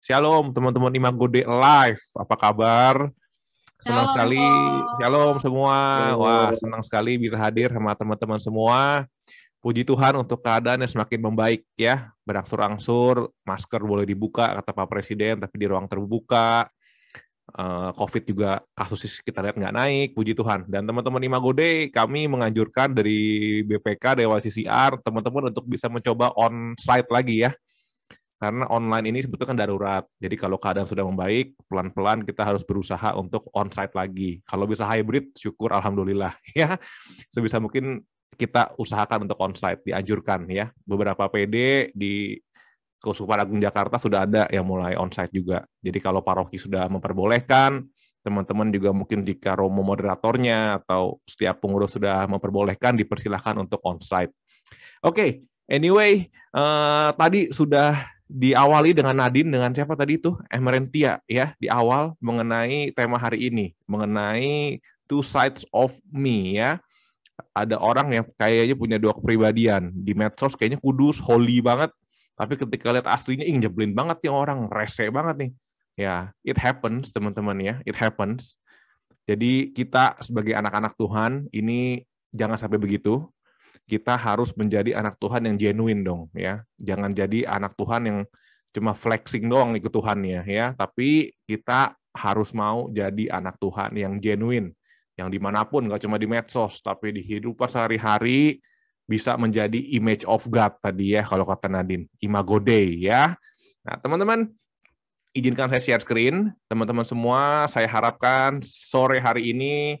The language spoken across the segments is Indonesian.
Shalom teman-teman Imam Gode Live. Apa kabar? Senang Shalom. sekali. Shalom semua. Wah, senang sekali bisa hadir sama teman-teman semua. Puji Tuhan untuk keadaan yang semakin membaik ya. Berangsur-angsur, masker boleh dibuka kata Pak Presiden, tapi di ruang terbuka. Eh, COVID juga kasus kita lihat nggak naik, puji Tuhan. Dan teman-teman Imagode, kami menganjurkan dari BPK, Dewa CCR, teman-teman untuk bisa mencoba on-site lagi ya karena online ini sebetulnya kan darurat. Jadi kalau keadaan sudah membaik, pelan-pelan kita harus berusaha untuk onsite lagi. Kalau bisa hybrid, syukur alhamdulillah ya. Sebisa mungkin kita usahakan untuk onsite. dianjurkan ya. Beberapa PD di Keuskupan Agung Jakarta sudah ada yang mulai onsite juga. Jadi kalau paroki sudah memperbolehkan, teman-teman juga mungkin jika romo moderatornya atau setiap pengurus sudah memperbolehkan, dipersilahkan untuk onsite. Oke, okay, anyway, uh, tadi sudah diawali dengan Nadine dengan siapa tadi itu Emerentia ya di awal mengenai tema hari ini mengenai two sides of me ya ada orang yang kayaknya punya dua kepribadian di medsos kayaknya kudus holy banget tapi ketika lihat aslinya ih jeblin banget nih orang rese banget nih ya it happens teman-teman ya it happens jadi kita sebagai anak-anak Tuhan ini jangan sampai begitu kita harus menjadi anak Tuhan yang genuine dong ya. Jangan jadi anak Tuhan yang cuma flexing doang ikut Tuhan ya, ya tapi kita harus mau jadi anak Tuhan yang genuine, yang dimanapun, nggak cuma di medsos, tapi di hidup sehari-hari bisa menjadi image of God tadi ya, kalau kata Nadine, imago day ya. Nah teman-teman, izinkan saya share screen, teman-teman semua, saya harapkan sore hari ini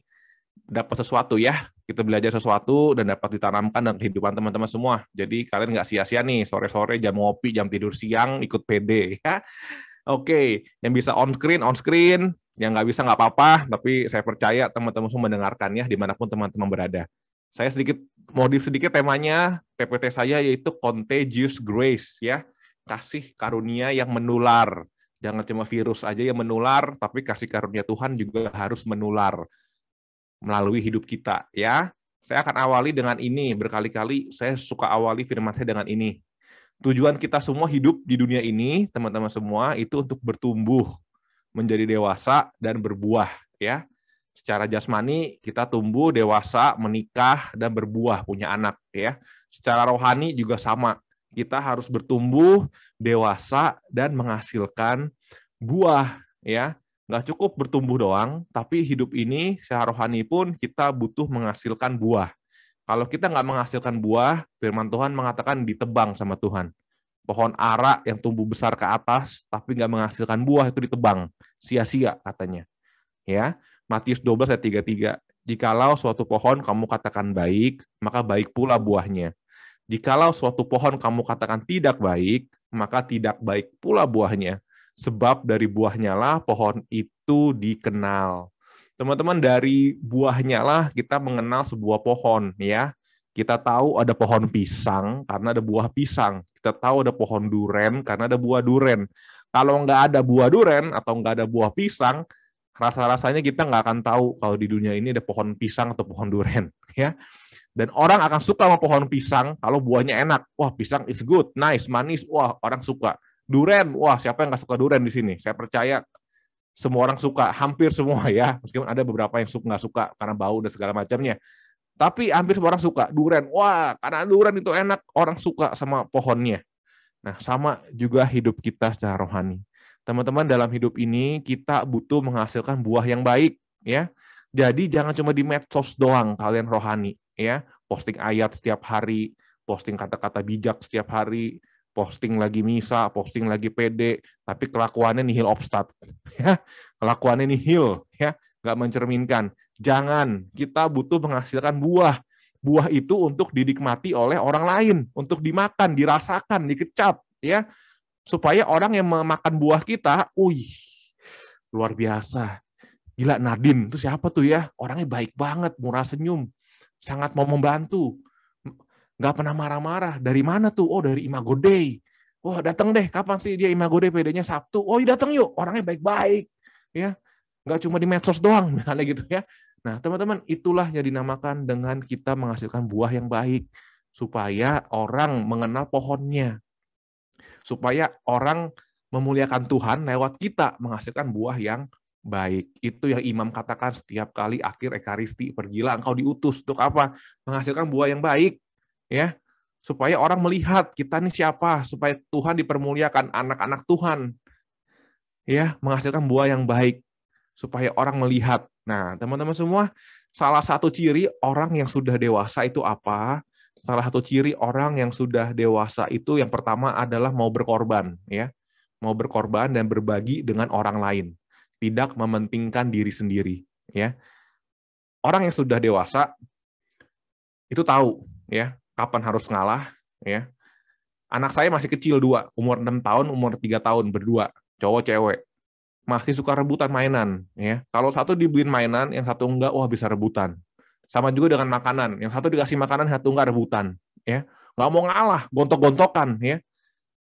dapat sesuatu ya kita belajar sesuatu dan dapat ditanamkan dalam kehidupan teman-teman semua. Jadi kalian nggak sia-sia nih sore-sore jam ngopi, jam tidur siang ikut PD ya. Oke, yang bisa on screen on screen, yang nggak bisa nggak apa-apa. Tapi saya percaya teman-teman semua mendengarkannya dimanapun teman-teman berada. Saya sedikit modif sedikit temanya PPT saya yaitu contagious grace ya kasih karunia yang menular. Jangan cuma virus aja yang menular, tapi kasih karunia Tuhan juga harus menular melalui hidup kita ya. Saya akan awali dengan ini, berkali-kali saya suka awali firman saya dengan ini. Tujuan kita semua hidup di dunia ini, teman-teman semua, itu untuk bertumbuh, menjadi dewasa dan berbuah ya. Secara jasmani kita tumbuh, dewasa, menikah dan berbuah, punya anak ya. Secara rohani juga sama. Kita harus bertumbuh, dewasa dan menghasilkan buah ya nggak cukup bertumbuh doang, tapi hidup ini secara rohani pun kita butuh menghasilkan buah. Kalau kita nggak menghasilkan buah, firman Tuhan mengatakan ditebang sama Tuhan. Pohon ara yang tumbuh besar ke atas, tapi nggak menghasilkan buah itu ditebang. Sia-sia katanya. Ya, Matius 12 ayat 33. Jikalau suatu pohon kamu katakan baik, maka baik pula buahnya. Jikalau suatu pohon kamu katakan tidak baik, maka tidak baik pula buahnya Sebab dari buahnya lah pohon itu dikenal. Teman-teman, dari buahnya lah kita mengenal sebuah pohon, ya. Kita tahu ada pohon pisang karena ada buah pisang. Kita tahu ada pohon duren karena ada buah duren. Kalau nggak ada buah duren atau nggak ada buah pisang, rasa-rasanya kita nggak akan tahu kalau di dunia ini ada pohon pisang atau pohon duren ya dan orang akan suka sama pohon pisang kalau buahnya enak wah pisang is good nice manis wah orang suka Duren, wah siapa yang gak suka duren di sini? Saya percaya semua orang suka, hampir semua ya, meskipun ada beberapa yang suka nggak suka karena bau dan segala macamnya. Tapi hampir semua orang suka duren. Wah, karena duren itu enak, orang suka sama pohonnya. Nah, sama juga hidup kita secara rohani. Teman-teman, dalam hidup ini kita butuh menghasilkan buah yang baik, ya. Jadi jangan cuma di medsos doang kalian rohani, ya. Posting ayat setiap hari, posting kata-kata bijak setiap hari, posting lagi misa, posting lagi pede, tapi kelakuannya nihil obstat. Ya, kelakuannya nihil, ya, nggak mencerminkan. Jangan, kita butuh menghasilkan buah. Buah itu untuk dinikmati oleh orang lain, untuk dimakan, dirasakan, dikecap, ya. Supaya orang yang memakan buah kita, wih, luar biasa. Gila Nadine, itu siapa tuh ya? Orangnya baik banget, murah senyum, sangat mau membantu nggak pernah marah-marah. Dari mana tuh? Oh dari Imago Day Wah oh, datang deh, kapan sih dia Imago Day pd Sabtu. Oh iya, datang yuk, orangnya baik-baik. Ya, nggak cuma di medsos doang misalnya gitu ya. Nah teman-teman itulah yang dinamakan dengan kita menghasilkan buah yang baik supaya orang mengenal pohonnya, supaya orang memuliakan Tuhan lewat kita menghasilkan buah yang baik. Itu yang imam katakan setiap kali akhir ekaristi, pergilah engkau diutus untuk apa? Menghasilkan buah yang baik ya supaya orang melihat kita ini siapa supaya Tuhan dipermuliakan anak-anak Tuhan ya menghasilkan buah yang baik supaya orang melihat nah teman-teman semua salah satu ciri orang yang sudah dewasa itu apa salah satu ciri orang yang sudah dewasa itu yang pertama adalah mau berkorban ya mau berkorban dan berbagi dengan orang lain tidak mementingkan diri sendiri ya orang yang sudah dewasa itu tahu ya kapan harus ngalah ya anak saya masih kecil dua umur enam tahun umur tiga tahun berdua cowok cewek masih suka rebutan mainan ya kalau satu dibeliin mainan yang satu enggak wah bisa rebutan sama juga dengan makanan yang satu dikasih makanan satu enggak rebutan ya nggak mau ngalah gontok-gontokan ya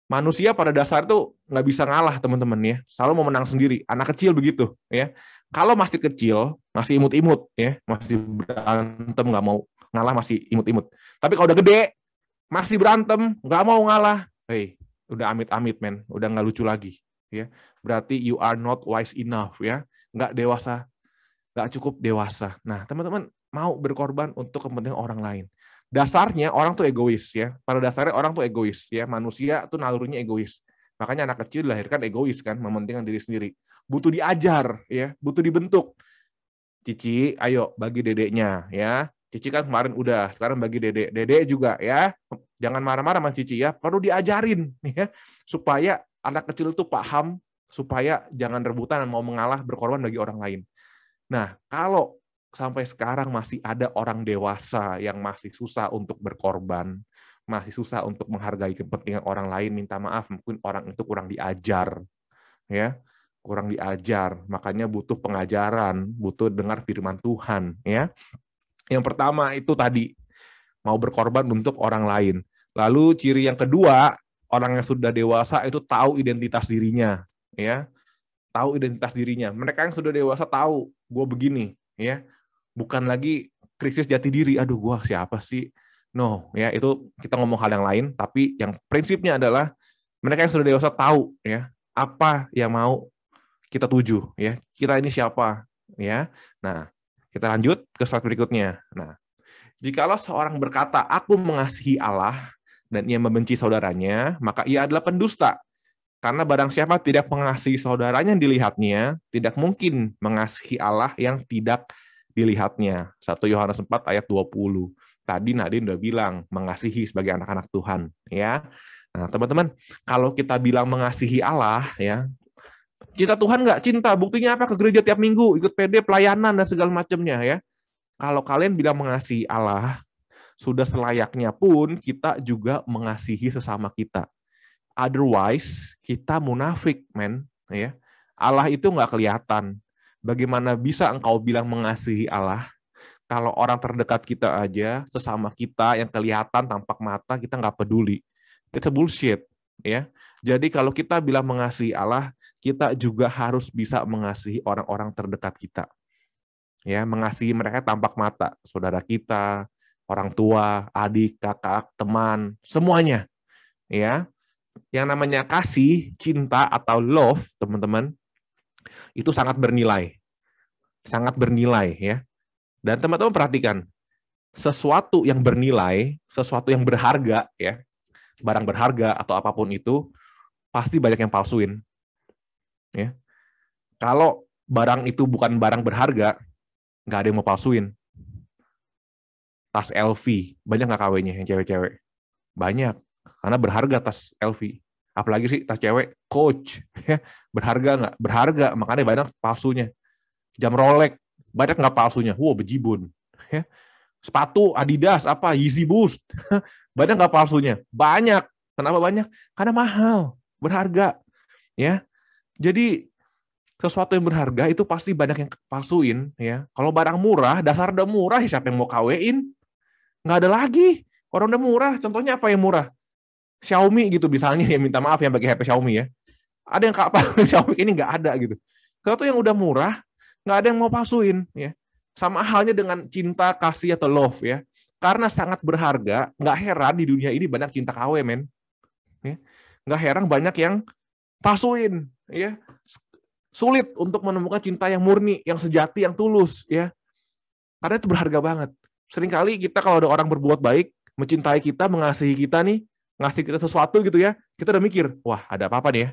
manusia pada dasar itu nggak bisa ngalah teman-teman ya selalu mau menang sendiri anak kecil begitu ya kalau masih kecil masih imut-imut ya masih berantem nggak mau ngalah masih imut-imut. Tapi kalau udah gede, masih berantem, nggak mau ngalah, hei udah amit-amit men, udah nggak lucu lagi. Ya, berarti you are not wise enough ya, nggak dewasa, nggak cukup dewasa. Nah, teman-teman mau berkorban untuk kepentingan orang lain. Dasarnya orang tuh egois ya. Pada dasarnya orang tuh egois ya. Manusia tuh nalurnya egois. Makanya anak kecil dilahirkan egois kan, mementingkan diri sendiri. Butuh diajar ya, butuh dibentuk. Cici, ayo bagi dedeknya ya. Cici kan kemarin udah, sekarang bagi Dede. Dede juga ya, jangan marah-marah sama Cici ya, perlu diajarin ya, supaya anak kecil itu paham, supaya jangan rebutan dan mau mengalah berkorban bagi orang lain. Nah, kalau sampai sekarang masih ada orang dewasa yang masih susah untuk berkorban, masih susah untuk menghargai kepentingan orang lain, minta maaf, mungkin orang itu kurang diajar. Ya, kurang diajar, makanya butuh pengajaran, butuh dengar firman Tuhan, ya yang pertama itu tadi mau berkorban untuk orang lain. Lalu ciri yang kedua, orang yang sudah dewasa itu tahu identitas dirinya, ya. Tahu identitas dirinya. Mereka yang sudah dewasa tahu gue begini, ya. Bukan lagi krisis jati diri, aduh gue siapa sih? No, ya itu kita ngomong hal yang lain, tapi yang prinsipnya adalah mereka yang sudah dewasa tahu ya apa yang mau kita tuju ya. Kita ini siapa, ya. Nah, kita lanjut ke slide berikutnya. Nah, jikalau seorang berkata, aku mengasihi Allah, dan ia membenci saudaranya, maka ia adalah pendusta. Karena barang siapa tidak mengasihi saudaranya yang dilihatnya, tidak mungkin mengasihi Allah yang tidak dilihatnya. 1 Yohanes 4 ayat 20. Tadi Nadine udah bilang, mengasihi sebagai anak-anak Tuhan. ya. Nah, teman-teman, kalau kita bilang mengasihi Allah, ya Cinta Tuhan nggak cinta, buktinya apa ke gereja tiap minggu, ikut PD, pelayanan dan segala macamnya ya. Kalau kalian bilang mengasihi Allah, sudah selayaknya pun kita juga mengasihi sesama kita. Otherwise, kita munafik, men. Ya. Allah itu nggak kelihatan. Bagaimana bisa engkau bilang mengasihi Allah kalau orang terdekat kita aja, sesama kita yang kelihatan tampak mata, kita nggak peduli. It's bullshit. Ya. Jadi kalau kita bilang mengasihi Allah, kita juga harus bisa mengasihi orang-orang terdekat kita. Ya, mengasihi mereka tampak mata, saudara kita, orang tua, adik, kakak, teman, semuanya. Ya. Yang namanya kasih, cinta atau love, teman-teman, itu sangat bernilai. Sangat bernilai ya. Dan teman-teman perhatikan, sesuatu yang bernilai, sesuatu yang berharga ya, barang berharga atau apapun itu pasti banyak yang palsuin ya kalau barang itu bukan barang berharga nggak ada yang mau palsuin tas LV banyak nggak kawinnya yang cewek-cewek banyak karena berharga tas LV apalagi sih tas cewek coach ya berharga nggak berharga makanya banyak palsunya jam Rolex banyak nggak palsunya wow bejibun ya sepatu Adidas apa Yeezy Boost banyak nggak palsunya banyak kenapa banyak karena mahal berharga ya jadi sesuatu yang berharga itu pasti banyak yang palsuin ya. Kalau barang murah, dasar udah murah, ya siapa yang mau kawein? Nggak ada lagi. Orang udah murah, contohnya apa yang murah? Xiaomi gitu misalnya ya, minta maaf yang bagi HP Xiaomi ya. Ada yang kapal Xiaomi ini nggak ada gitu. Sesuatu yang udah murah, nggak ada yang mau palsuin ya. Sama halnya dengan cinta, kasih atau love ya. Karena sangat berharga, nggak heran di dunia ini banyak cinta KW men. Ya. Nggak heran banyak yang palsuin ya sulit untuk menemukan cinta yang murni, yang sejati, yang tulus ya. Karena itu berharga banget. Seringkali kita kalau ada orang berbuat baik, mencintai kita, mengasihi kita nih, ngasih kita sesuatu gitu ya, kita udah mikir, wah ada apa-apa nih ya,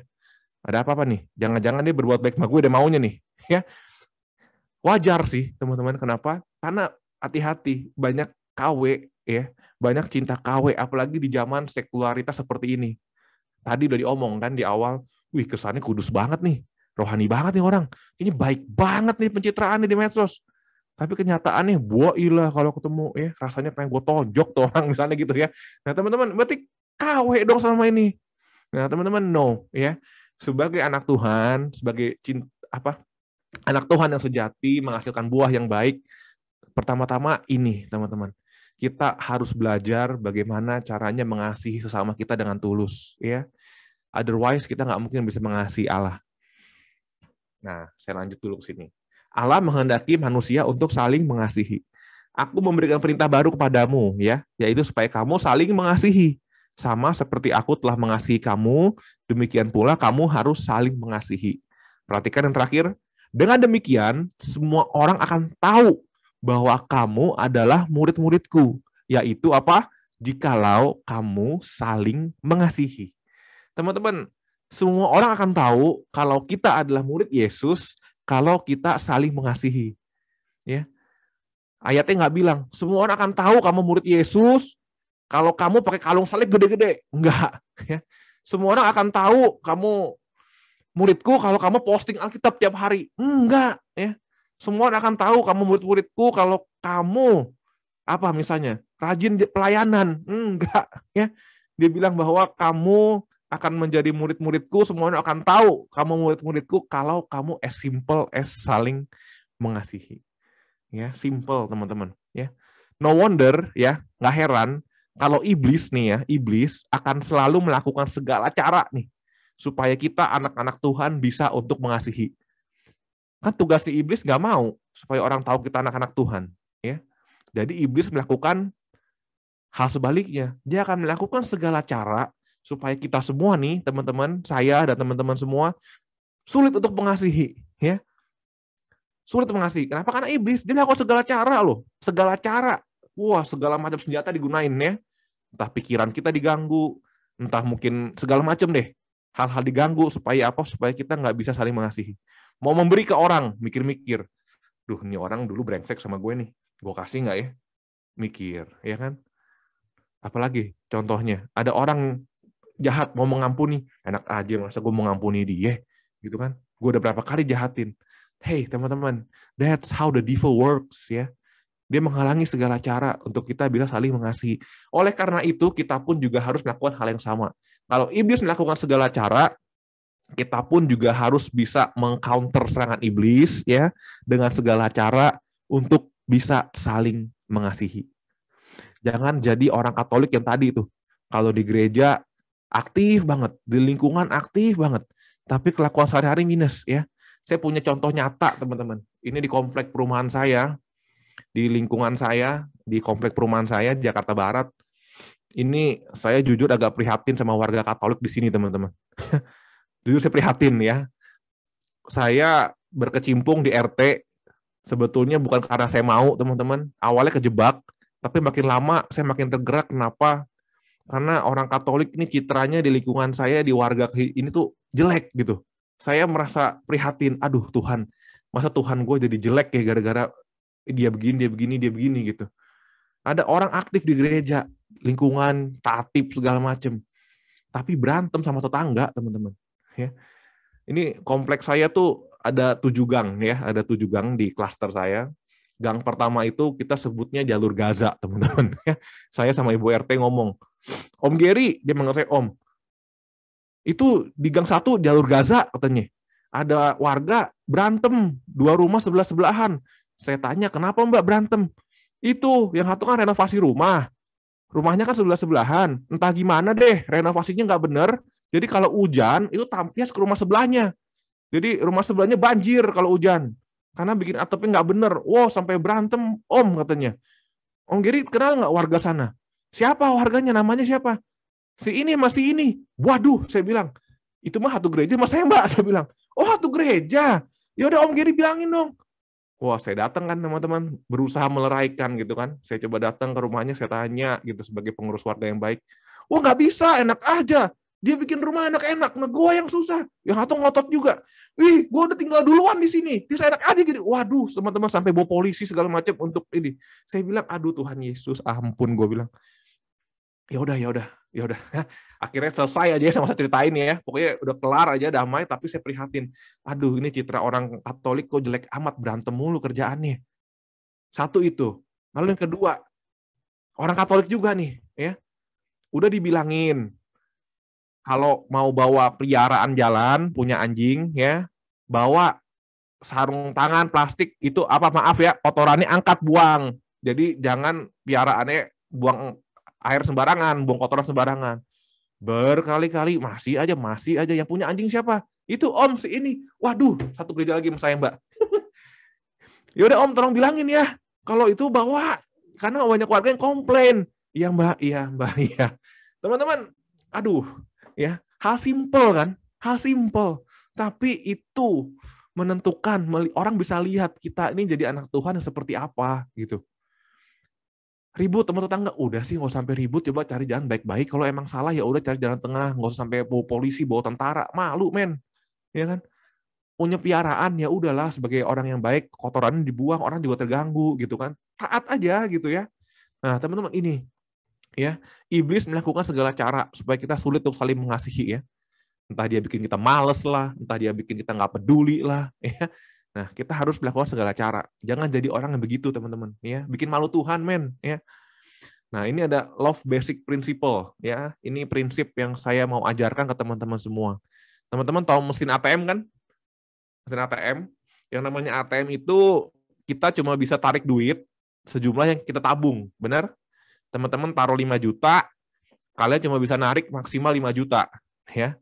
ada apa-apa nih, jangan-jangan dia berbuat baik sama gue, ada maunya nih, ya. Wajar sih teman-teman, kenapa? Karena hati-hati, banyak KW ya, banyak cinta KW, apalagi di zaman sekularitas seperti ini. Tadi udah diomong kan di awal, wih kesannya kudus banget nih, rohani banget nih orang. Ini baik banget nih pencitraan di medsos. Tapi kenyataannya, buah ilah kalau ketemu ya rasanya pengen gue tonjok tuh orang misalnya gitu ya. Nah teman-teman, berarti KW dong selama ini. Nah teman-teman, no ya. Sebagai anak Tuhan, sebagai cinta, apa anak Tuhan yang sejati menghasilkan buah yang baik. Pertama-tama ini teman-teman, kita harus belajar bagaimana caranya mengasihi sesama kita dengan tulus ya Otherwise kita nggak mungkin bisa mengasihi Allah. Nah, saya lanjut dulu ke sini. Allah menghendaki manusia untuk saling mengasihi. Aku memberikan perintah baru kepadamu, ya, yaitu supaya kamu saling mengasihi. Sama seperti aku telah mengasihi kamu, demikian pula kamu harus saling mengasihi. Perhatikan yang terakhir, dengan demikian, semua orang akan tahu bahwa kamu adalah murid-muridku, yaitu apa? Jikalau kamu saling mengasihi. Teman-teman, semua orang akan tahu kalau kita adalah murid Yesus kalau kita saling mengasihi. Ya. Ayatnya nggak bilang, semua orang akan tahu kamu murid Yesus kalau kamu pakai kalung salib gede-gede. Enggak. Ya. Semua orang akan tahu kamu muridku kalau kamu posting Alkitab tiap hari. Enggak. Ya. Semua orang akan tahu kamu murid-muridku kalau kamu apa misalnya rajin pelayanan. Enggak. Ya. Dia bilang bahwa kamu akan menjadi murid-muridku, semuanya akan tahu kamu murid-muridku kalau kamu as simple as saling mengasihi. Ya, simple teman-teman, ya. No wonder ya, nggak heran kalau iblis nih ya, iblis akan selalu melakukan segala cara nih supaya kita anak-anak Tuhan bisa untuk mengasihi. Kan tugas si iblis nggak mau supaya orang tahu kita anak-anak Tuhan, ya. Jadi iblis melakukan hal sebaliknya. Dia akan melakukan segala cara supaya kita semua nih teman-teman saya dan teman-teman semua sulit untuk mengasihi ya sulit mengasihi kenapa karena iblis dia melakukan segala cara loh segala cara wah segala macam senjata digunain ya entah pikiran kita diganggu entah mungkin segala macam deh hal-hal diganggu supaya apa supaya kita nggak bisa saling mengasihi mau memberi ke orang mikir-mikir duh ini orang dulu brengsek sama gue nih gue kasih nggak ya mikir ya kan apalagi contohnya ada orang jahat mau mengampuni enak aja masa gue mau ngampuni dia gitu kan gue udah berapa kali jahatin hey teman-teman that's how the devil works ya dia menghalangi segala cara untuk kita bisa saling mengasihi oleh karena itu kita pun juga harus melakukan hal yang sama kalau iblis melakukan segala cara kita pun juga harus bisa mengcounter serangan iblis ya dengan segala cara untuk bisa saling mengasihi jangan jadi orang Katolik yang tadi itu kalau di gereja aktif banget, di lingkungan aktif banget, tapi kelakuan sehari-hari minus ya. Saya punya contoh nyata, teman-teman. Ini di komplek perumahan saya, di lingkungan saya, di komplek perumahan saya Jakarta Barat. Ini saya jujur agak prihatin sama warga Katolik di sini, teman-teman. jujur saya prihatin ya. Saya berkecimpung di RT sebetulnya bukan karena saya mau, teman-teman. Awalnya kejebak, tapi makin lama saya makin tergerak kenapa karena orang Katolik ini citranya di lingkungan saya di warga ini tuh jelek gitu. Saya merasa prihatin, aduh Tuhan, masa Tuhan gue jadi jelek ya gara-gara dia begini, dia begini, dia begini gitu. Ada orang aktif di gereja, lingkungan, tatip segala macem, tapi berantem sama tetangga teman-teman. Ya, ini kompleks saya tuh ada tujuh gang ya, ada tujuh gang di klaster saya gang pertama itu kita sebutnya jalur Gaza, teman-teman. Ya. saya sama Ibu RT ngomong, Om Gary, dia manggil Om. Itu di gang satu jalur Gaza katanya. Ada warga berantem, dua rumah sebelah-sebelahan. Saya tanya, kenapa Mbak berantem? Itu, yang satu kan renovasi rumah. Rumahnya kan sebelah-sebelahan. Entah gimana deh, renovasinya nggak bener. Jadi kalau hujan, itu tampias ke rumah sebelahnya. Jadi rumah sebelahnya banjir kalau hujan. Karena bikin atapnya nggak bener. Wow, sampai berantem, Om katanya. Om Giri kenal nggak warga sana? Siapa warganya? Namanya siapa? Si ini masih ini. Waduh, saya bilang. Itu mah satu gereja mas saya mbak. Saya bilang. Oh satu gereja. Ya udah Om Giri bilangin dong. Wah, saya datang kan teman-teman, berusaha meleraikan gitu kan. Saya coba datang ke rumahnya, saya tanya gitu sebagai pengurus warga yang baik. Wah, nggak bisa, enak aja. Dia bikin rumah enak-enak, nah gue yang susah. Ya atau ngotot juga. Ih, gue udah tinggal duluan di sini. Dia enak aja gitu. Waduh, teman-teman sampai bawa polisi segala macam untuk ini. Saya bilang, aduh Tuhan Yesus, ampun gue bilang ya udah ya udah ya udah akhirnya selesai aja sama saya ceritain ya pokoknya udah kelar aja damai tapi saya prihatin aduh ini citra orang Katolik kok jelek amat berantem mulu kerjaannya satu itu lalu yang kedua orang Katolik juga nih ya udah dibilangin kalau mau bawa peliharaan jalan punya anjing ya bawa sarung tangan plastik itu apa maaf ya kotorannya angkat buang jadi jangan piaraannya buang air sembarangan, buang kotoran sembarangan. Berkali-kali masih aja, masih aja yang punya anjing siapa? Itu Om si ini. Waduh, satu gereja lagi sama saya, Mbak. yaudah Om tolong bilangin ya. Kalau itu bawa karena banyak warga yang komplain. Iya, Mbak. Iya, Mbak. Iya. Teman-teman, aduh, ya. Hal simple kan? Hal simple. Tapi itu menentukan orang bisa lihat kita ini jadi anak Tuhan yang seperti apa gitu ribut teman tetangga udah sih nggak sampai ribut coba cari jalan baik-baik kalau emang salah ya udah cari jalan tengah nggak usah sampai bawa polisi bawa tentara malu men ya kan punya piaraan ya udahlah sebagai orang yang baik kotoran dibuang orang juga terganggu gitu kan taat aja gitu ya nah teman-teman ini ya iblis melakukan segala cara supaya kita sulit untuk saling mengasihi ya entah dia bikin kita males lah entah dia bikin kita nggak peduli lah ya Nah, kita harus melakukan segala cara. Jangan jadi orang yang begitu, teman-teman. Ya, bikin malu Tuhan, men. Ya. Nah, ini ada love basic principle. Ya, ini prinsip yang saya mau ajarkan ke teman-teman semua. Teman-teman tahu mesin ATM kan? Mesin ATM. Yang namanya ATM itu kita cuma bisa tarik duit sejumlah yang kita tabung, benar? Teman-teman taruh 5 juta, kalian cuma bisa narik maksimal 5 juta, ya.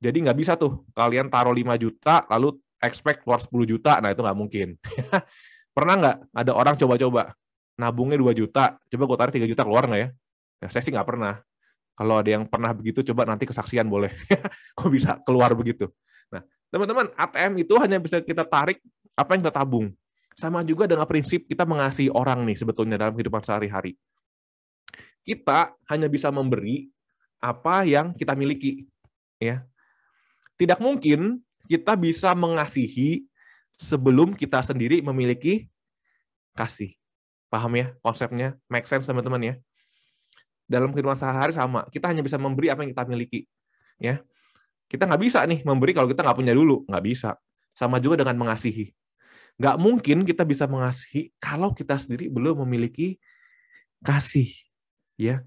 Jadi nggak bisa tuh kalian taruh 5 juta lalu expect keluar 10 juta, nah itu nggak mungkin. Pernah nggak ada orang coba-coba, nabungnya 2 juta, coba gue tarik 3 juta keluar nggak ya? Nah, saya sih nggak pernah. Kalau ada yang pernah begitu, coba nanti kesaksian boleh. Kok bisa keluar begitu? Nah, teman-teman, ATM itu hanya bisa kita tarik apa yang kita tabung. Sama juga dengan prinsip kita mengasihi orang nih sebetulnya dalam kehidupan sehari-hari. Kita hanya bisa memberi apa yang kita miliki. ya Tidak mungkin kita bisa mengasihi sebelum kita sendiri memiliki kasih. Paham ya konsepnya? Make sense teman-teman ya? Dalam kehidupan sehari-hari sama. Kita hanya bisa memberi apa yang kita miliki. ya Kita nggak bisa nih memberi kalau kita nggak punya dulu. Nggak bisa. Sama juga dengan mengasihi. Nggak mungkin kita bisa mengasihi kalau kita sendiri belum memiliki kasih. ya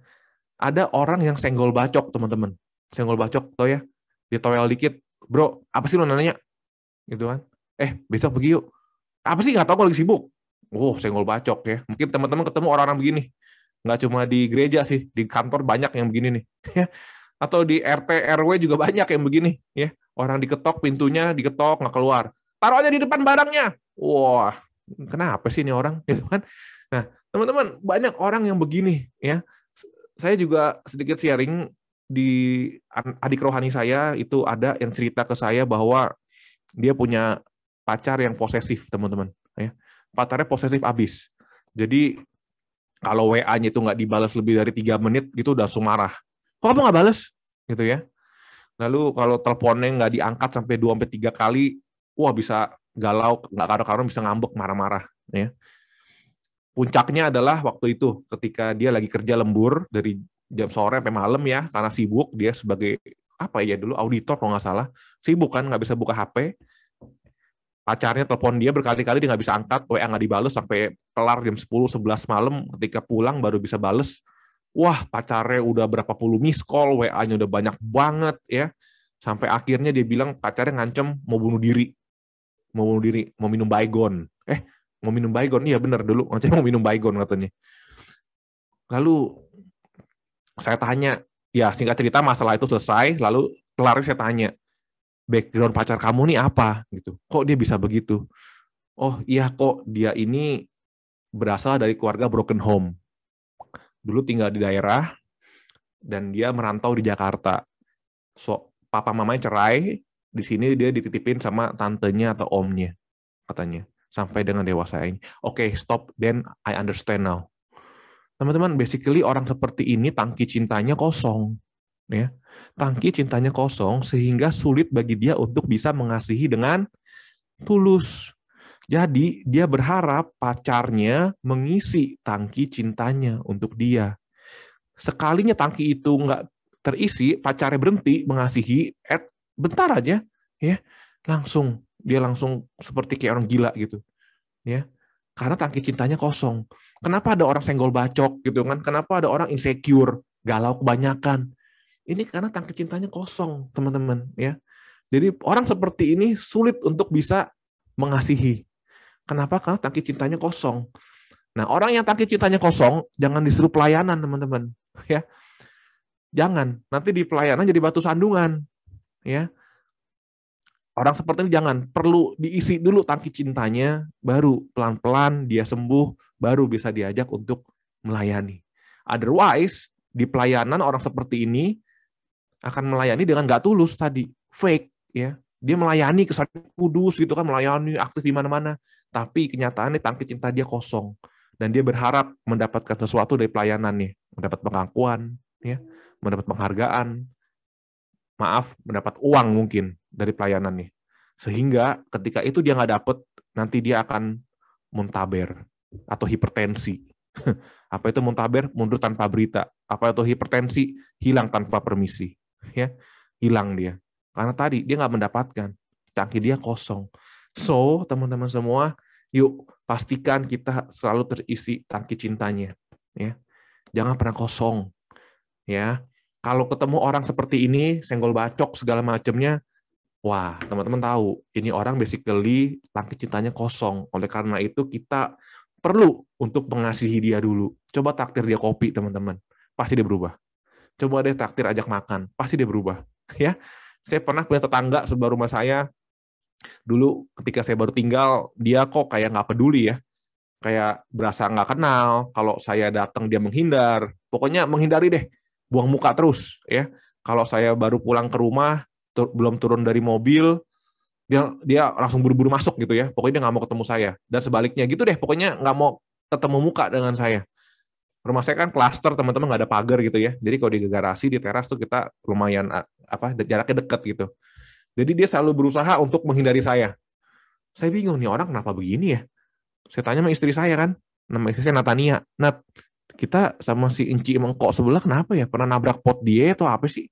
Ada orang yang senggol bacok, teman-teman. Senggol bacok, tau ya? Ditowel dikit, bro apa sih lo nanya gitu kan eh besok pergi yuk apa sih Gak tau, kalau lagi sibuk oh senggol bacok ya mungkin teman-teman ketemu orang-orang begini nggak cuma di gereja sih di kantor banyak yang begini nih ya atau di RT RW juga banyak yang begini ya orang diketok pintunya diketok nggak keluar taruh aja di depan barangnya wah kenapa sih ini orang gitu kan nah teman-teman banyak orang yang begini ya saya juga sedikit sharing di adik rohani saya itu ada yang cerita ke saya bahwa dia punya pacar yang posesif teman-teman ya pacarnya posesif abis jadi kalau WA-nya itu nggak dibalas lebih dari tiga menit itu udah sumarah kok kamu nggak balas gitu ya lalu kalau teleponnya nggak diangkat sampai dua sampai tiga kali wah bisa galau nggak karo karo bisa ngambek marah-marah ya puncaknya adalah waktu itu ketika dia lagi kerja lembur dari jam sore sampai malam ya karena sibuk dia sebagai apa ya dulu auditor kalau nggak salah sibuk kan nggak bisa buka HP pacarnya telepon dia berkali-kali dia nggak bisa angkat WA nggak dibales sampai kelar jam 10 11 malam ketika pulang baru bisa bales wah pacarnya udah berapa puluh miss call WA-nya udah banyak banget ya sampai akhirnya dia bilang pacarnya ngancem mau bunuh diri mau bunuh diri mau minum baygon eh mau minum baygon iya bener dulu ngancem mau minum baygon katanya lalu saya tanya ya singkat cerita masalah itu selesai lalu kelar saya tanya background pacar kamu nih apa gitu kok dia bisa begitu oh iya kok dia ini berasal dari keluarga broken home dulu tinggal di daerah dan dia merantau di Jakarta so papa mamanya cerai di sini dia dititipin sama tantenya atau omnya katanya sampai dengan dewasa ini oke okay, stop then I understand now Teman-teman, basically orang seperti ini tangki cintanya kosong. ya Tangki cintanya kosong sehingga sulit bagi dia untuk bisa mengasihi dengan tulus. Jadi dia berharap pacarnya mengisi tangki cintanya untuk dia. Sekalinya tangki itu nggak terisi, pacarnya berhenti mengasihi, at eh, bentar aja, ya langsung dia langsung seperti kayak orang gila gitu, ya karena tangki cintanya kosong. Kenapa ada orang senggol bacok gitu kan? Kenapa ada orang insecure, galau kebanyakan? Ini karena tangki cintanya kosong, teman-teman, ya. Jadi orang seperti ini sulit untuk bisa mengasihi. Kenapa? Karena tangki cintanya kosong. Nah, orang yang tangki cintanya kosong, jangan disuruh pelayanan, teman-teman, ya. Jangan, nanti di pelayanan jadi batu sandungan, ya orang seperti ini jangan perlu diisi dulu tangki cintanya baru pelan-pelan dia sembuh baru bisa diajak untuk melayani otherwise di pelayanan orang seperti ini akan melayani dengan gak tulus tadi fake ya dia melayani kesan kudus gitu kan melayani aktif di mana-mana tapi kenyataannya tangki cinta dia kosong dan dia berharap mendapatkan sesuatu dari pelayanannya mendapat pengakuan ya mendapat penghargaan maaf mendapat uang mungkin dari pelayanan nih. Sehingga ketika itu dia nggak dapet, nanti dia akan muntaber atau hipertensi. Apa itu muntaber? Mundur tanpa berita. Apa itu hipertensi? Hilang tanpa permisi. Ya, hilang dia. Karena tadi dia nggak mendapatkan. Tangki dia kosong. So, teman-teman semua, yuk pastikan kita selalu terisi tangki cintanya. Ya, jangan pernah kosong. Ya, kalau ketemu orang seperti ini, senggol bacok segala macamnya, Wah, teman-teman tahu, ini orang basically tangki cintanya kosong. Oleh karena itu kita perlu untuk mengasihi dia dulu. Coba takdir dia kopi, teman-teman. Pasti dia berubah. Coba deh takdir ajak makan, pasti dia berubah. Ya, saya pernah punya tetangga sebelah rumah saya. Dulu ketika saya baru tinggal, dia kok kayak nggak peduli ya. Kayak berasa nggak kenal. Kalau saya datang dia menghindar. Pokoknya menghindari deh. Buang muka terus ya. Kalau saya baru pulang ke rumah, tur belum turun dari mobil dia dia langsung buru-buru masuk gitu ya pokoknya dia nggak mau ketemu saya dan sebaliknya gitu deh pokoknya nggak mau ketemu muka dengan saya rumah saya kan klaster teman-teman nggak ada pagar gitu ya jadi kalau di garasi di teras tuh kita lumayan apa jaraknya dekat gitu jadi dia selalu berusaha untuk menghindari saya saya bingung nih orang kenapa begini ya saya tanya sama istri saya kan nama istri saya Natania Nat kita sama si Inci Mengkok sebelah kenapa ya pernah nabrak pot dia atau apa sih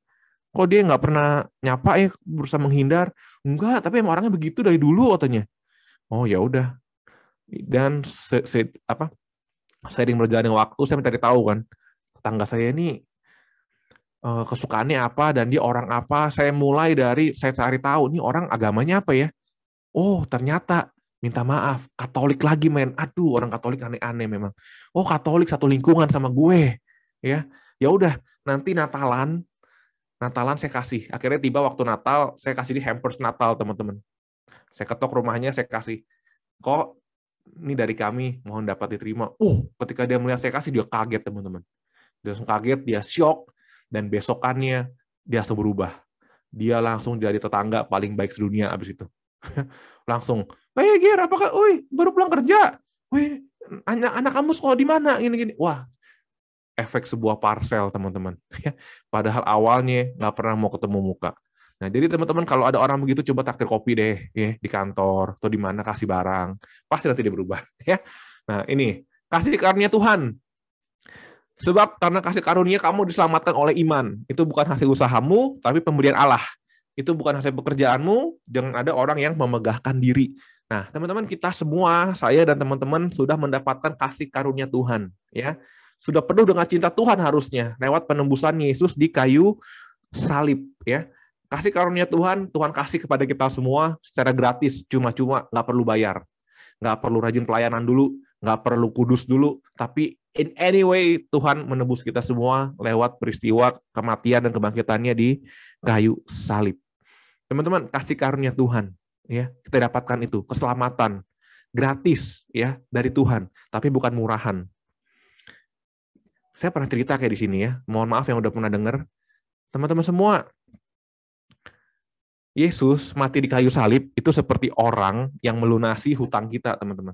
kok dia nggak pernah nyapa ya berusaha menghindar enggak tapi emang orangnya begitu dari dulu katanya oh ya udah dan se, se, apa sering berjalan waktu saya mencari tahu kan tetangga saya ini uh, kesukaannya apa dan dia orang apa saya mulai dari saya cari tahu ini orang agamanya apa ya oh ternyata minta maaf Katolik lagi men aduh orang Katolik aneh-aneh memang oh Katolik satu lingkungan sama gue ya ya udah nanti Natalan Natalan saya kasih. Akhirnya tiba waktu Natal, saya kasih di hampers Natal, teman-teman. Saya ketok rumahnya, saya kasih. Kok ini dari kami, mohon dapat diterima. Uh, ketika dia melihat saya kasih, dia kaget, teman-teman. Dia langsung kaget, dia shock, dan besokannya dia langsung berubah. Dia langsung jadi tetangga paling baik sedunia abis itu. langsung, eh Ger, apakah, wih, baru pulang kerja? Wih, anak, anak kamu sekolah di mana? Gini-gini. Wah, efek sebuah parsel teman-teman. Ya, padahal awalnya nggak pernah mau ketemu muka. Nah, jadi teman-teman kalau ada orang begitu coba takdir kopi deh ya di kantor atau di mana kasih barang, pasti nanti dia berubah ya. Nah, ini kasih karunia Tuhan. Sebab karena kasih karunia kamu diselamatkan oleh iman. Itu bukan hasil usahamu, tapi pemberian Allah. Itu bukan hasil pekerjaanmu, jangan ada orang yang memegahkan diri. Nah, teman-teman kita semua, saya dan teman-teman sudah mendapatkan kasih karunia Tuhan, ya sudah penuh dengan cinta Tuhan harusnya lewat penembusan Yesus di kayu salib ya kasih karunia Tuhan Tuhan kasih kepada kita semua secara gratis cuma-cuma nggak perlu bayar nggak perlu rajin pelayanan dulu nggak perlu kudus dulu tapi in any way Tuhan menebus kita semua lewat peristiwa kematian dan kebangkitannya di kayu salib teman-teman kasih karunia Tuhan ya kita dapatkan itu keselamatan gratis ya dari Tuhan tapi bukan murahan saya pernah cerita kayak di sini ya. Mohon maaf yang udah pernah dengar. Teman-teman semua, Yesus mati di kayu salib itu seperti orang yang melunasi hutang kita, teman-teman.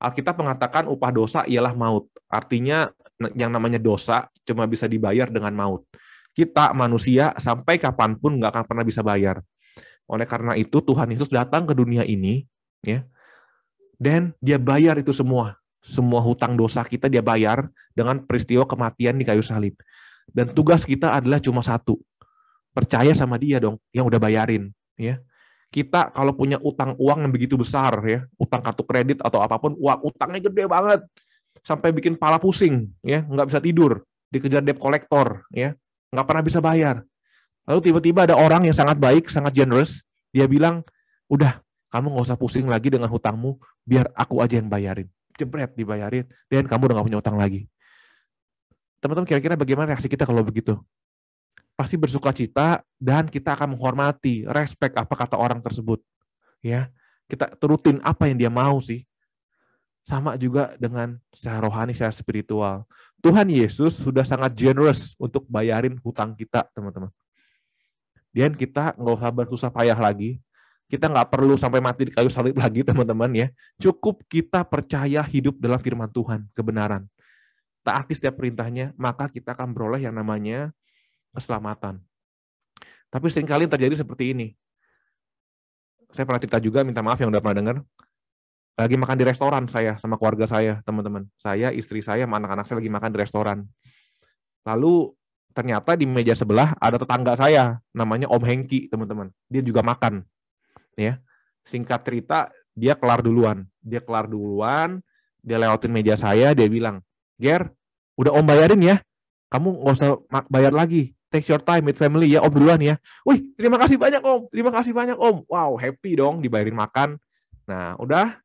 Alkitab mengatakan upah dosa ialah maut. Artinya yang namanya dosa cuma bisa dibayar dengan maut. Kita manusia sampai kapanpun nggak akan pernah bisa bayar. Oleh karena itu Tuhan Yesus datang ke dunia ini, ya, dan dia bayar itu semua semua hutang dosa kita dia bayar dengan peristiwa kematian di kayu salib. Dan tugas kita adalah cuma satu, percaya sama dia dong yang udah bayarin, ya. Kita kalau punya utang uang yang begitu besar ya, utang kartu kredit atau apapun, uang utangnya gede banget sampai bikin pala pusing, ya, nggak bisa tidur, dikejar debt collector, ya, nggak pernah bisa bayar. Lalu tiba-tiba ada orang yang sangat baik, sangat generous, dia bilang, udah kamu nggak usah pusing lagi dengan hutangmu, biar aku aja yang bayarin jebret dibayarin dan kamu udah gak punya utang lagi teman-teman kira-kira bagaimana reaksi kita kalau begitu pasti bersuka cita dan kita akan menghormati respect apa kata orang tersebut ya kita turutin apa yang dia mau sih sama juga dengan secara rohani, secara spiritual. Tuhan Yesus sudah sangat generous untuk bayarin hutang kita, teman-teman. Dan kita nggak usah bersusah payah lagi, kita nggak perlu sampai mati di kayu salib lagi, teman-teman ya. Cukup kita percaya hidup dalam firman Tuhan, kebenaran. Taati setiap perintahnya, maka kita akan beroleh yang namanya keselamatan. Tapi seringkali terjadi seperti ini. Saya pernah cerita juga, minta maaf yang udah pernah dengar. Lagi makan di restoran saya sama keluarga saya, teman-teman. Saya, istri saya, sama anak-anak saya lagi makan di restoran. Lalu ternyata di meja sebelah ada tetangga saya, namanya Om Hengki, teman-teman. Dia juga makan ya singkat cerita dia kelar duluan dia kelar duluan dia lewatin meja saya dia bilang Ger udah om bayarin ya kamu nggak usah bayar lagi take your time with family ya om duluan ya wih terima kasih banyak om terima kasih banyak om wow happy dong dibayarin makan nah udah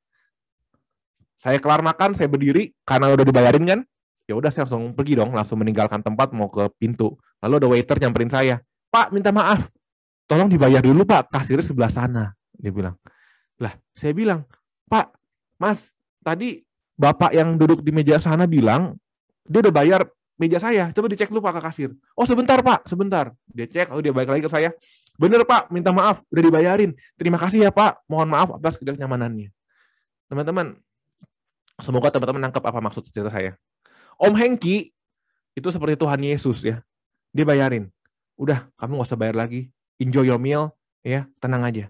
saya kelar makan saya berdiri karena udah dibayarin kan ya udah saya langsung pergi dong langsung meninggalkan tempat mau ke pintu lalu ada waiter nyamperin saya pak minta maaf tolong dibayar dulu pak kasir sebelah sana dia bilang, lah saya bilang, Pak, Mas, tadi bapak yang duduk di meja sana bilang, dia udah bayar meja saya, coba dicek lu Pak ke kasir. Oh sebentar Pak, sebentar. Dia cek, lalu dia balik lagi ke saya. Bener Pak, minta maaf, udah dibayarin. Terima kasih ya Pak, mohon maaf atas kenyamanannya Teman-teman, semoga teman-teman nangkap apa maksud cerita saya. Om Hengki itu seperti Tuhan Yesus ya. Dia bayarin. Udah, kamu gak usah bayar lagi. Enjoy your meal, ya tenang aja.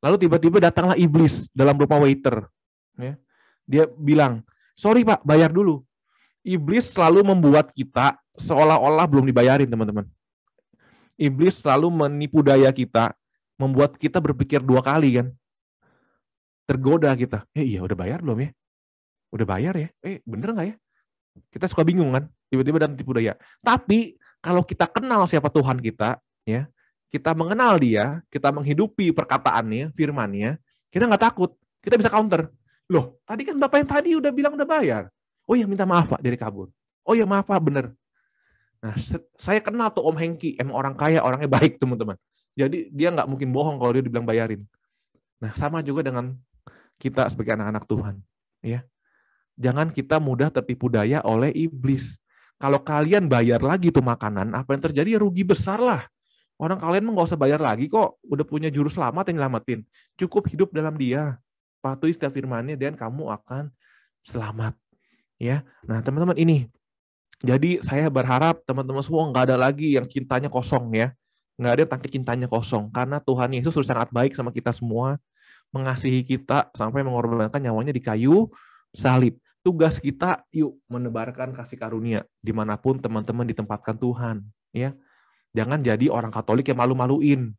Lalu tiba-tiba datanglah iblis dalam rupa waiter. Ya. Dia bilang, sorry pak, bayar dulu. Iblis selalu membuat kita seolah-olah belum dibayarin teman-teman. Iblis selalu menipu daya kita, membuat kita berpikir dua kali kan. Tergoda kita. Eh iya udah bayar belum ya? Udah bayar ya? Eh bener nggak ya? Kita suka bingung kan, tiba-tiba datang tipu daya. Tapi kalau kita kenal siapa Tuhan kita, ya kita mengenal dia, kita menghidupi perkataannya, firmannya, kita nggak takut. Kita bisa counter. Loh, tadi kan Bapak yang tadi udah bilang udah bayar. Oh ya, minta maaf Pak dari kabur. Oh ya, maaf Pak, bener. Nah, saya kenal tuh Om Hengki, emang orang kaya, orangnya baik teman-teman. Jadi dia nggak mungkin bohong kalau dia dibilang bayarin. Nah, sama juga dengan kita sebagai anak-anak Tuhan. ya Jangan kita mudah tertipu daya oleh iblis. Kalau kalian bayar lagi tuh makanan, apa yang terjadi? Ya rugi besar lah. Orang kalian nggak usah bayar lagi kok, udah punya juru selamat yang nyelamatin. Cukup hidup dalam dia. Patuhi setiap firmannya dan kamu akan selamat. Ya, Nah teman-teman ini, jadi saya berharap teman-teman semua nggak ada lagi yang cintanya kosong ya. Nggak ada yang tangki cintanya kosong. Karena Tuhan Yesus sudah sangat baik sama kita semua. Mengasihi kita sampai mengorbankan nyawanya di kayu salib tugas kita yuk menebarkan kasih karunia dimanapun teman-teman ditempatkan Tuhan ya Jangan jadi orang Katolik yang malu-maluin.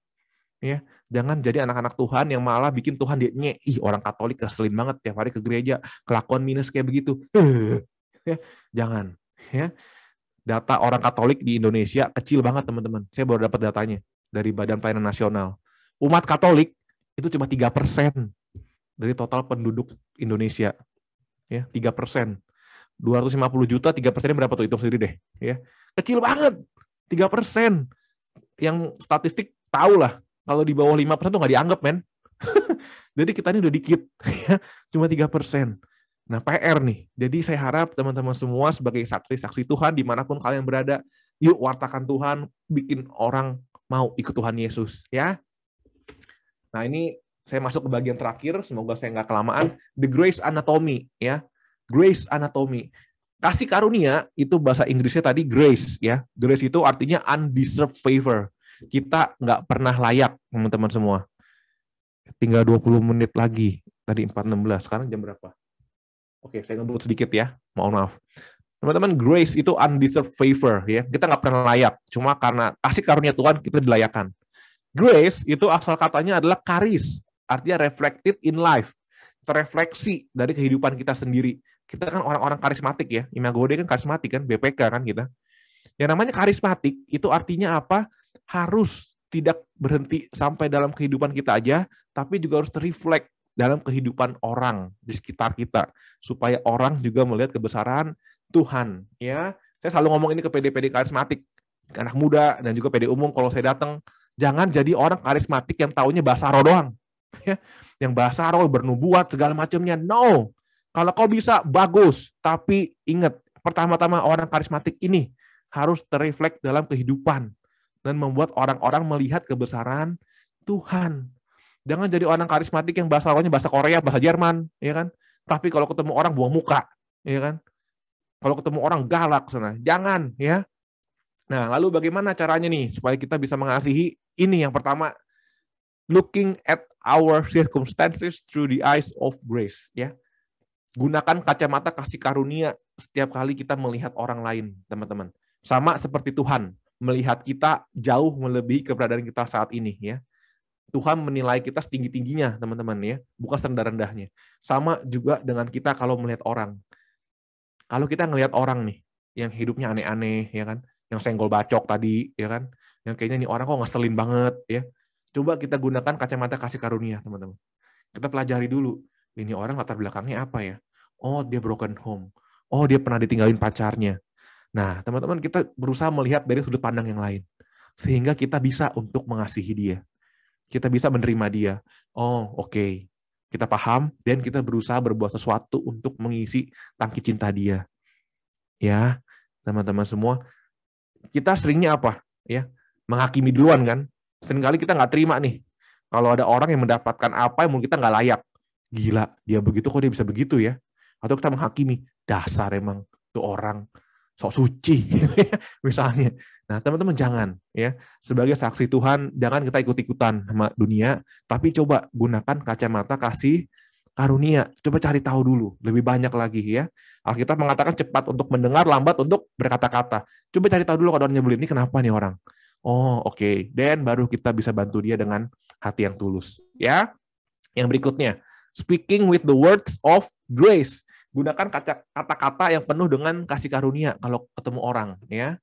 Ya, jangan jadi anak-anak Tuhan yang malah bikin Tuhan dia nye, ih orang Katolik keselin banget tiap hari ke gereja, kelakuan minus kayak begitu. ya, jangan, ya. Data orang Katolik di Indonesia kecil banget, teman-teman. Saya baru dapat datanya dari Badan Pelayanan Nasional. Umat Katolik itu cuma tiga persen dari total penduduk Indonesia. Ya, 3%. 250 juta, 3 persennya berapa tuh? Hitung sendiri deh. Ya. Kecil banget tiga persen. Yang statistik tahu lah, kalau di bawah lima persen tuh nggak dianggap, men. Jadi kita ini udah dikit, ya. cuma tiga persen. Nah, PR nih. Jadi saya harap teman-teman semua sebagai saksi-saksi Tuhan, dimanapun kalian berada, yuk wartakan Tuhan, bikin orang mau ikut Tuhan Yesus, ya. Nah, ini saya masuk ke bagian terakhir, semoga saya nggak kelamaan. The Grace Anatomy, ya. Grace Anatomy kasih karunia itu bahasa Inggrisnya tadi grace ya. Grace itu artinya undeserved favor. Kita nggak pernah layak, teman-teman semua. Tinggal 20 menit lagi. Tadi 4.16, sekarang jam berapa? Oke, saya ngebut sedikit ya. Mohon maaf. Teman-teman, grace itu undeserved favor ya. Kita nggak pernah layak. Cuma karena kasih karunia Tuhan kita dilayakan. Grace itu asal katanya adalah karis, artinya reflected in life, terefleksi dari kehidupan kita sendiri kita kan orang-orang karismatik ya. Imago Imagode kan karismatik kan, BPK kan kita. Yang namanya karismatik itu artinya apa? Harus tidak berhenti sampai dalam kehidupan kita aja, tapi juga harus terreflek dalam kehidupan orang di sekitar kita supaya orang juga melihat kebesaran Tuhan ya saya selalu ngomong ini ke PD-PD karismatik anak muda dan juga PD umum kalau saya datang jangan jadi orang karismatik yang taunya bahasa roh doang ya yang bahasa roh bernubuat segala macamnya no kalau kau bisa, bagus. Tapi ingat, pertama-tama orang karismatik ini harus terreflek dalam kehidupan dan membuat orang-orang melihat kebesaran Tuhan. Jangan jadi orang karismatik yang bahasa awalnya bahasa Korea, bahasa Jerman, ya kan? Tapi kalau ketemu orang buang muka, ya kan? Kalau ketemu orang galak sana, jangan ya. Nah, lalu bagaimana caranya nih supaya kita bisa mengasihi? Ini yang pertama, looking at our circumstances through the eyes of grace, ya. Gunakan kacamata kasih karunia setiap kali kita melihat orang lain, teman-teman. Sama seperti Tuhan melihat kita jauh melebihi keberadaan kita saat ini ya. Tuhan menilai kita setinggi-tingginya, teman-teman ya, bukan serendah-rendahnya. Sama juga dengan kita kalau melihat orang. Kalau kita ngelihat orang nih yang hidupnya aneh-aneh ya kan, yang senggol bacok tadi ya kan, yang kayaknya nih orang kok ngeselin banget ya. Coba kita gunakan kacamata kasih karunia, teman-teman. Kita pelajari dulu ini orang latar belakangnya apa ya? Oh, dia broken home. Oh, dia pernah ditinggalin pacarnya. Nah, teman-teman kita berusaha melihat dari sudut pandang yang lain. Sehingga kita bisa untuk mengasihi dia. Kita bisa menerima dia. Oh, oke. Okay. Kita paham dan kita berusaha berbuat sesuatu untuk mengisi tangki cinta dia. Ya, teman-teman semua, kita seringnya apa? Ya, menghakimi duluan kan. Seringkali kita nggak terima nih kalau ada orang yang mendapatkan apa yang menurut kita nggak layak gila dia begitu kok dia bisa begitu ya atau kita menghakimi dasar emang tuh orang sok suci misalnya nah teman-teman jangan ya sebagai saksi Tuhan jangan kita ikut-ikutan sama dunia tapi coba gunakan kacamata kasih karunia coba cari tahu dulu lebih banyak lagi ya Alkitab mengatakan cepat untuk mendengar lambat untuk berkata-kata coba cari tahu dulu kalau orang nyebelin ini kenapa nih orang oh oke okay. dan baru kita bisa bantu dia dengan hati yang tulus ya yang berikutnya Speaking with the words of grace. Gunakan kata-kata yang penuh dengan kasih karunia kalau ketemu orang, ya.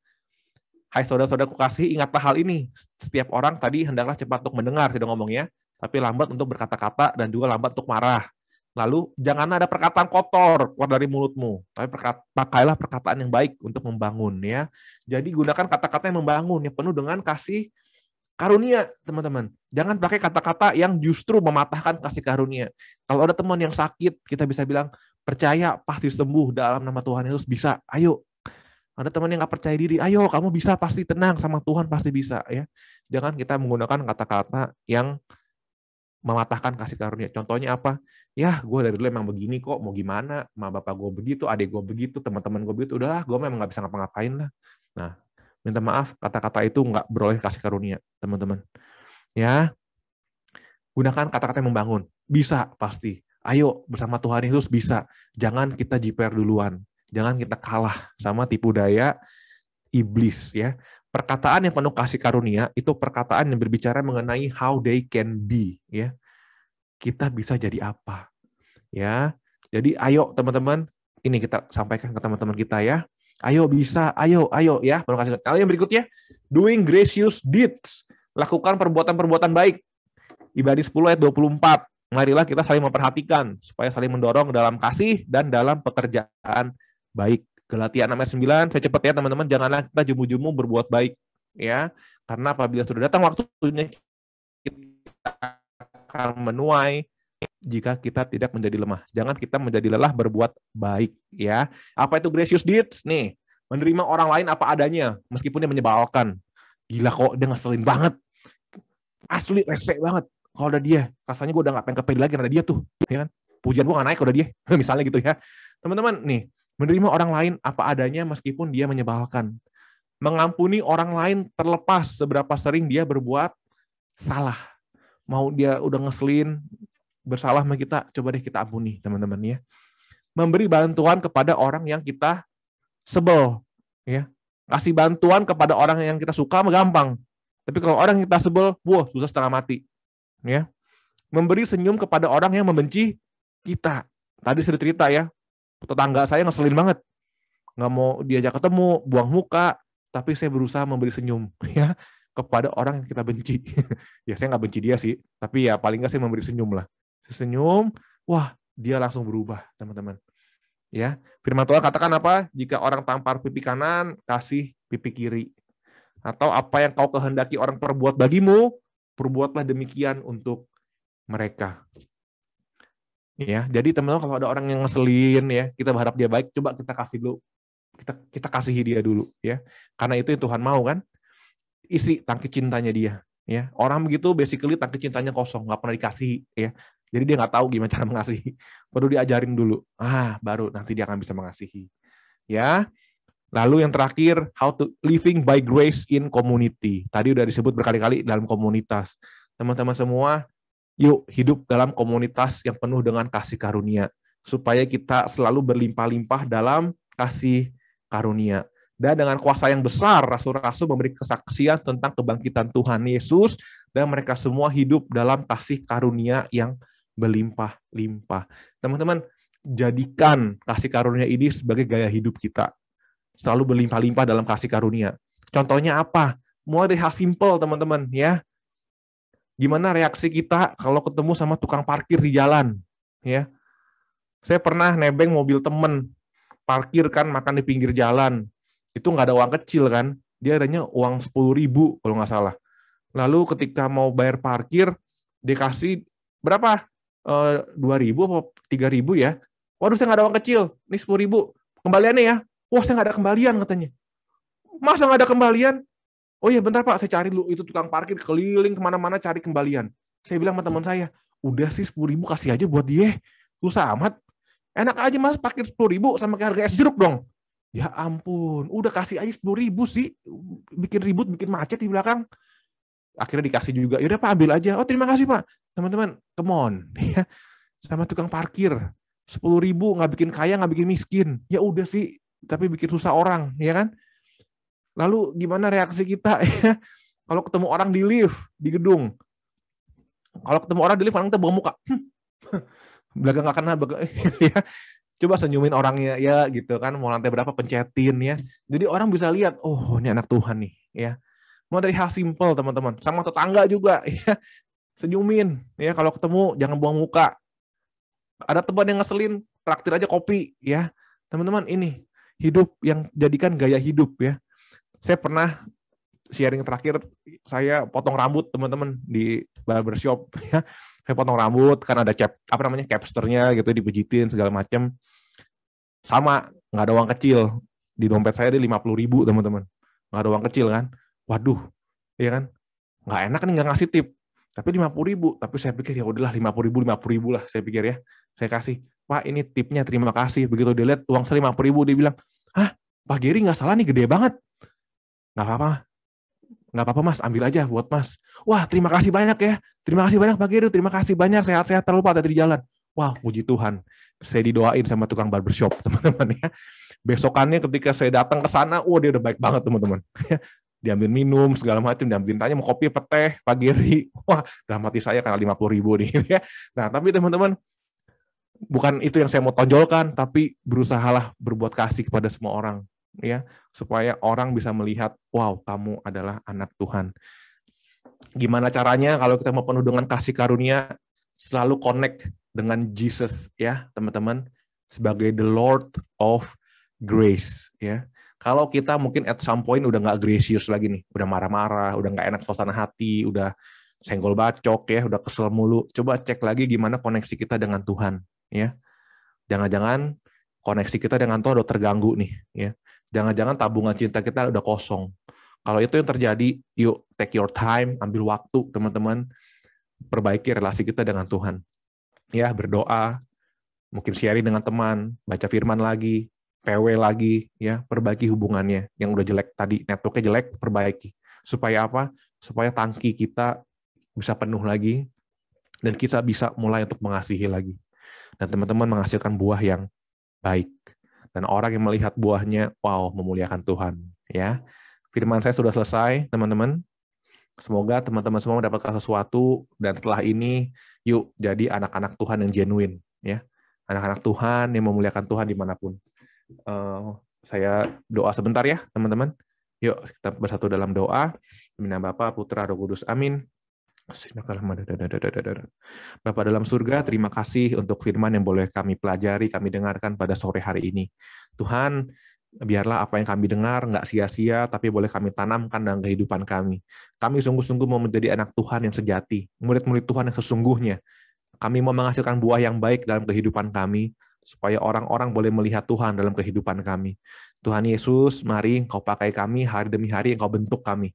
Hai saudara-saudaraku kasih, ingatlah hal ini. Setiap orang tadi hendaklah cepat untuk mendengar, tidak ngomong ya, tapi lambat untuk berkata-kata dan juga lambat untuk marah. Lalu jangan ada perkataan kotor keluar dari mulutmu, tapi perkata, pakailah perkataan yang baik untuk membangun ya. Jadi gunakan kata-kata yang membangun, yang penuh dengan kasih karunia, teman-teman. Jangan pakai kata-kata yang justru mematahkan kasih karunia. Kalau ada teman yang sakit, kita bisa bilang, percaya pasti sembuh dalam nama Tuhan Yesus bisa. Ayo. Ada teman yang nggak percaya diri, ayo kamu bisa pasti tenang sama Tuhan pasti bisa ya. Jangan kita menggunakan kata-kata yang mematahkan kasih karunia. Contohnya apa? Ya, gue dari dulu emang begini kok, mau gimana? Ma bapak gue begitu, adik gue begitu, teman-teman gue begitu, udahlah, gue memang nggak bisa ngapa-ngapain lah. Nah, Minta maaf, kata-kata itu nggak beroleh kasih karunia, teman-teman. Ya, gunakan kata-kata yang membangun. Bisa, pasti. Ayo, bersama Tuhan Yesus bisa. Jangan kita jiper duluan. Jangan kita kalah sama tipu daya iblis. ya. Perkataan yang penuh kasih karunia itu perkataan yang berbicara mengenai how they can be. ya. Kita bisa jadi apa. ya. Jadi ayo teman-teman, ini kita sampaikan ke teman-teman kita ya. Ayo bisa, ayo, ayo ya. Baru kasih. Lalu yang berikutnya, doing gracious deeds. Lakukan perbuatan-perbuatan baik. Ibadah 10 ayat 24. Marilah kita saling memperhatikan supaya saling mendorong dalam kasih dan dalam pekerjaan baik. Galatia 6 ayat 9, saya cepat ya teman-teman, janganlah kita jemu-jemu berbuat baik ya. Karena apabila sudah datang waktunya kita akan menuai jika kita tidak menjadi lemah. Jangan kita menjadi lelah berbuat baik ya. Apa itu gracious deeds nih? Menerima orang lain apa adanya meskipun dia menyebalkan. Gila kok dia ngeselin banget. Asli rese banget. Kalau ada dia, rasanya gue udah gak pengen kepede lagi karena dia tuh, ya kan? Pujian gue gak naik kalau udah dia, misalnya gitu ya. Teman-teman, nih, menerima orang lain apa adanya meskipun dia menyebalkan. Mengampuni orang lain terlepas seberapa sering dia berbuat salah mau dia udah ngeselin, bersalah sama kita, coba deh kita ampuni teman-teman ya. Memberi bantuan kepada orang yang kita sebel ya. Kasih bantuan kepada orang yang kita suka gampang. Tapi kalau orang yang kita sebel, wah susah setengah mati. Ya. Memberi senyum kepada orang yang membenci kita. Tadi sudah cerita ya, tetangga saya ngeselin banget. Nggak mau diajak ketemu, buang muka, tapi saya berusaha memberi senyum ya kepada orang yang kita benci. ya saya nggak benci dia sih, tapi ya paling nggak saya memberi senyum lah senyum, wah dia langsung berubah, teman-teman. Ya, firman Tuhan katakan apa? Jika orang tampar pipi kanan, kasih pipi kiri. Atau apa yang kau kehendaki orang perbuat bagimu, perbuatlah demikian untuk mereka. Ya, jadi teman-teman kalau ada orang yang ngeselin ya, kita berharap dia baik, coba kita kasih dulu kita kita kasihi dia dulu ya. Karena itu yang Tuhan mau kan. Isi tangki cintanya dia ya. Orang begitu basically tangki cintanya kosong, nggak pernah dikasih, ya. Jadi dia nggak tahu gimana cara mengasihi. Perlu diajarin dulu. Ah, baru nanti dia akan bisa mengasihi. Ya. Lalu yang terakhir, how to living by grace in community. Tadi udah disebut berkali-kali dalam komunitas. Teman-teman semua, yuk hidup dalam komunitas yang penuh dengan kasih karunia supaya kita selalu berlimpah-limpah dalam kasih karunia. Dan dengan kuasa yang besar, rasul-rasul memberi kesaksian tentang kebangkitan Tuhan Yesus dan mereka semua hidup dalam kasih karunia yang berlimpah-limpah. Teman-teman, jadikan kasih karunia ini sebagai gaya hidup kita. Selalu berlimpah-limpah dalam kasih karunia. Contohnya apa? mau ada hal simple, teman-teman, ya. Gimana reaksi kita kalau ketemu sama tukang parkir di jalan, ya? Saya pernah nebeng mobil temen, parkir kan makan di pinggir jalan. Itu nggak ada uang kecil kan? Dia adanya uang sepuluh ribu kalau nggak salah. Lalu ketika mau bayar parkir, dikasih berapa? Eh, dua ribu atau tiga ribu ya. Waduh saya nggak ada uang kecil, nih sepuluh ribu kembaliannya ya. Wah saya nggak ada kembalian katanya. Masa nggak ada kembalian? Oh iya bentar pak, saya cari dulu itu tukang parkir keliling kemana-mana cari kembalian. Saya bilang sama teman saya, udah sih sepuluh ribu kasih aja buat dia. Susah amat. Enak aja mas parkir sepuluh ribu sama kayak harga es jeruk dong. Ya ampun, udah kasih aja sepuluh ribu sih. Bikin ribut, bikin macet di belakang akhirnya dikasih juga ya udah pak ambil aja oh terima kasih pak teman-teman come on ya sama tukang parkir sepuluh ribu nggak bikin kaya nggak bikin miskin ya udah sih tapi bikin susah orang ya kan lalu gimana reaksi kita ya kalau ketemu orang di lift di gedung kalau ketemu orang di lift orang kita bawa muka hmm. belakang nggak kena ya coba senyumin orangnya ya gitu kan mau lantai berapa pencetin ya jadi orang bisa lihat oh ini anak Tuhan nih ya Mau dari hal simple teman-teman, sama tetangga juga ya. Senyumin ya kalau ketemu jangan buang muka. Ada teman yang ngeselin, traktir aja kopi ya. Teman-teman ini hidup yang jadikan gaya hidup ya. Saya pernah sharing terakhir saya potong rambut teman-teman di barbershop ya. Saya potong rambut karena ada cap apa namanya capsternya gitu dipijitin segala macam. Sama nggak ada uang kecil di dompet saya di lima puluh ribu teman-teman nggak ada uang kecil kan waduh, ya kan, nggak enak nih nggak ngasih tip. Tapi lima puluh ribu, tapi saya pikir ya udahlah lima puluh ribu, lima puluh ribu lah saya pikir ya. Saya kasih, Pak ini tipnya terima kasih. Begitu dia lihat uang saya lima puluh ribu, dia bilang, ah Pak Giri nggak salah nih gede banget. Nggak apa-apa, nggak apa-apa mas, ambil aja buat mas. Wah terima kasih banyak ya, terima kasih banyak Pak Giri, terima kasih banyak, sehat-sehat terlupa tadi di jalan. Wah puji Tuhan, saya didoain sama tukang barbershop teman-teman ya. Besokannya ketika saya datang ke sana, wah dia udah baik banget teman-teman. diambil minum segala macam diambil tanya mau kopi peteh pagiri wah dramatis hati saya karena lima puluh ribu nih gitu ya nah tapi teman-teman bukan itu yang saya mau tonjolkan tapi berusahalah berbuat kasih kepada semua orang ya supaya orang bisa melihat wow kamu adalah anak Tuhan gimana caranya kalau kita mau penuh dengan kasih karunia selalu connect dengan Jesus ya teman-teman sebagai the Lord of Grace ya kalau kita mungkin at some point udah nggak gracious lagi nih, udah marah-marah, udah nggak enak suasana hati, udah senggol bacok ya, udah kesel mulu. Coba cek lagi gimana koneksi kita dengan Tuhan, ya. Jangan-jangan koneksi kita dengan Tuhan udah terganggu nih, ya. Jangan-jangan tabungan cinta kita udah kosong. Kalau itu yang terjadi, yuk take your time, ambil waktu, teman-teman. Perbaiki relasi kita dengan Tuhan. Ya, berdoa, mungkin sharing dengan teman, baca firman lagi, PW lagi ya, perbaiki hubungannya yang udah jelek tadi, networknya jelek, perbaiki. Supaya apa? Supaya tangki kita bisa penuh lagi dan kita bisa mulai untuk mengasihi lagi. Dan teman-teman menghasilkan buah yang baik. Dan orang yang melihat buahnya, wow, memuliakan Tuhan. Ya, Firman saya sudah selesai, teman-teman. Semoga teman-teman semua mendapatkan sesuatu dan setelah ini yuk jadi anak-anak Tuhan yang genuine ya. Anak-anak Tuhan yang memuliakan Tuhan dimanapun. Eh, saya doa sebentar ya, teman-teman. Yuk, kita bersatu dalam doa. Amin Bapa, Putra, Roh Kudus. Amin. Bapak dalam surga, terima kasih untuk firman yang boleh kami pelajari, kami dengarkan pada sore hari ini. Tuhan, biarlah apa yang kami dengar nggak sia-sia, tapi boleh kami tanamkan dalam kehidupan kami. Kami sungguh-sungguh mau menjadi anak Tuhan yang sejati, murid-murid Tuhan yang sesungguhnya. Kami mau menghasilkan buah yang baik dalam kehidupan kami, supaya orang-orang boleh melihat Tuhan dalam kehidupan kami. Tuhan Yesus, mari Engkau pakai kami hari demi hari Engkau bentuk kami.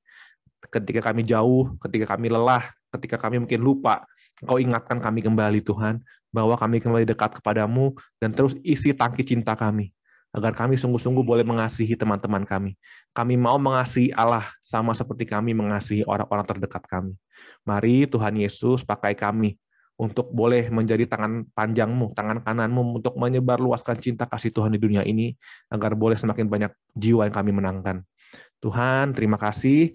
Ketika kami jauh, ketika kami lelah, ketika kami mungkin lupa, Engkau ingatkan kami kembali Tuhan, bahwa kami kembali dekat kepadamu dan terus isi tangki cinta kami agar kami sungguh-sungguh boleh mengasihi teman-teman kami. Kami mau mengasihi Allah sama seperti kami mengasihi orang-orang terdekat kami. Mari Tuhan Yesus pakai kami untuk boleh menjadi tangan panjangmu, tangan kananmu untuk menyebar luaskan cinta kasih Tuhan di dunia ini agar boleh semakin banyak jiwa yang kami menangkan. Tuhan, terima kasih.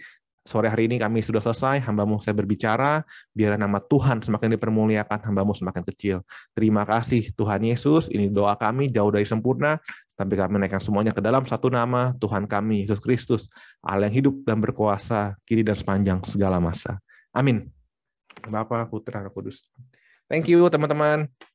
Sore hari ini kami sudah selesai, hambamu saya berbicara, biar nama Tuhan semakin dipermuliakan, hambamu semakin kecil. Terima kasih Tuhan Yesus, ini doa kami jauh dari sempurna, tapi kami naikkan semuanya ke dalam satu nama, Tuhan kami, Yesus Kristus, Allah yang hidup dan berkuasa, kiri dan sepanjang segala masa. Amin. Bapa, Putra, Kudus. Thank you teman-teman.